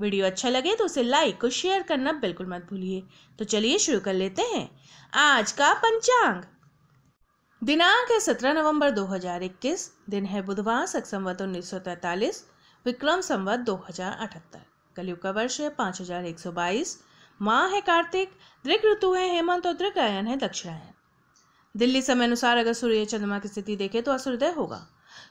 video अच्छा लगे तो उसे लाइक और शेयर करना बिल्कुल मत भूलिए तो चलिए शुरू कर लेते हैं आज का पंचांग दिनांक है 17 नवंबर 2021 दिन है बुधवार सक संवत उन्नीस विक्रम संवत दो कलयुग का वर्ष है 5122 माह है कार्तिक दृक ऋतु है हेमंत और दृक आयन है दक्षिणायन दिल्ली समय अनुसार अगर सूर्य चंद्रमा की स्थिति देखें तो असुरदय होगा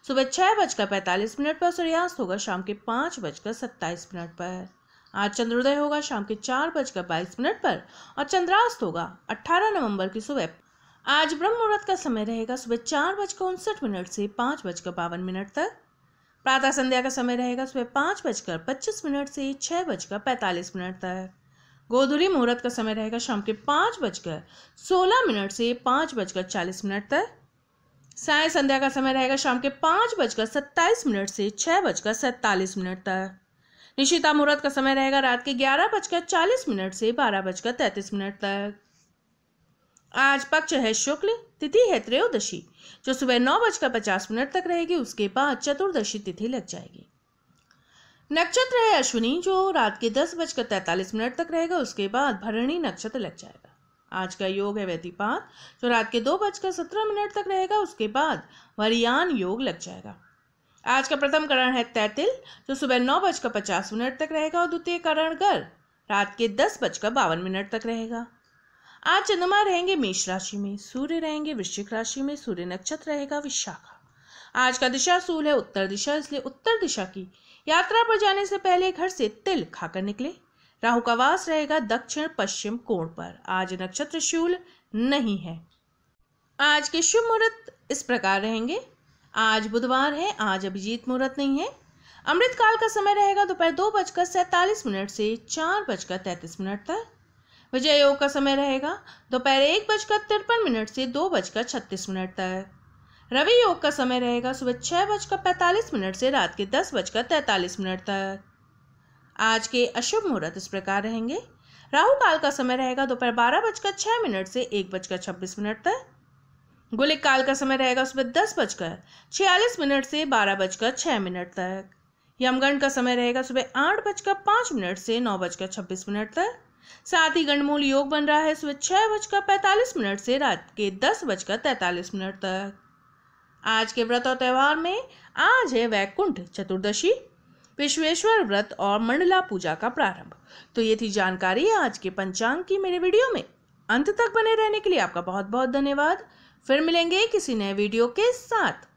सुबह छह बजकर पैंतालीस मिनट पर सूर्यास्त होगा शाम के पाँच बजकर सत्ताईस मिनट पर आज चंद्रोदय होगा शाम के चार बजकर बाईस मिनट पर और चंद्रास्त होगा अट्ठारह नवंबर की सुबह आज ब्रह्म मुहूर्त का समय रहेगा सुबह चार बजकर उनसठ मिनट से पाँच बजकर बावन मिनट तक प्रातः संध्या का समय रहेगा सुबह पाँच बजकर पच्चीस मिनट से छह बजकर पैंतालीस मिनट तक गोधुली मुहूर्त का समय रहेगा शाम के पाँच बजकर सोलह मिनट से पाँच बजकर चालीस मिनट तक साय संध्या का समय रहेगा शाम के पाँच बजकर सत्ताईस मिनट से छः बजकर सैंतालीस मिनट तक निशिता मुहूर्त का समय रहेगा रात के ग्यारह बजकर चालीस मिनट से बारह बजकर तैंतीस मिनट तक आज पक्ष है शुक्ल तिथि है त्रयोदशी जो सुबह नौ बजकर पचास मिनट तक रहेगी उसके बाद चतुर्दशी तिथि लग जाएगी नक्षत्र है अश्विनी जो रात के दस बजकर तैंतालीस मिनट तक रहेगा उसके बाद भरणी नक्षत्र लग जाएगा आज का योग है व्यतिपात जो तो रात के दो बजकर सत्रह मिनट तक रहेगा उसके बाद वरियान योग लग जाएगा आज का प्रथम करण है तैतिल जो सुबह नौ बजकर पचास मिनट तक रहेगा और द्वितीय करण गर रात के दस बजकर बावन मिनट तक रहेगा आज चंद्रमा रहेंगे मेष राशि में सूर्य रहेंगे वृश्चिक राशि में सूर्य नक्षत्र रहेगा विशाखा आज का दिशा सूल है उत्तर दिशा इसलिए उत्तर दिशा की यात्रा पर जाने से पहले घर से तिल खाकर निकले राहु का वास रहेगा दक्षिण पश्चिम कोण पर आज नक्षत्र शूल नहीं है आज के शुभ मुहूर्त इस प्रकार रहेंगे आज बुधवार है आज अभिजीत मुहूर्त नहीं है अमृत काल का समय रहेगा दोपहर दो बजकर सैंतालीस मिनट से चार बजकर तैंतीस मिनट तक विजय योग का समय रहेगा दोपहर एक बजकर तिरपन मिनट से दो बजकर छत्तीस मिनट तक रवि योग का समय रहेगा सुबह छः बजकर पैंतालीस मिनट से रात के दस बजकर तैंतालीस मिनट तक आज के अशुभ मुहूर्त इस प्रकार रहेंगे राहु काल का समय रहेगा दोपहर बारह बजकर छह मिनट से एक बजकर छब्बीस मिनट तक गुलिक काल का समय रहेगा उसमें दस बजकर छियालीस मिनट से बारह बजकर छह मिनट तक यमगण का समय रहेगा सुबह आठ बजकर पाँच मिनट से नौ बजकर छब्बीस मिनट तक साथ ही गणमूल योग बन रहा है सुबह छह बजकर पैंतालीस मिनट से रात के दस बजकर तैंतालीस मिनट तक आज के व्रत और त्यौहार में आज है वैकुंठ चतुर्दशी विश्वेश्वर व्रत और मंडला पूजा का प्रारंभ तो ये थी जानकारी आज के पंचांग की मेरे वीडियो में अंत तक बने रहने के लिए आपका बहुत बहुत धन्यवाद फिर मिलेंगे किसी नए वीडियो के साथ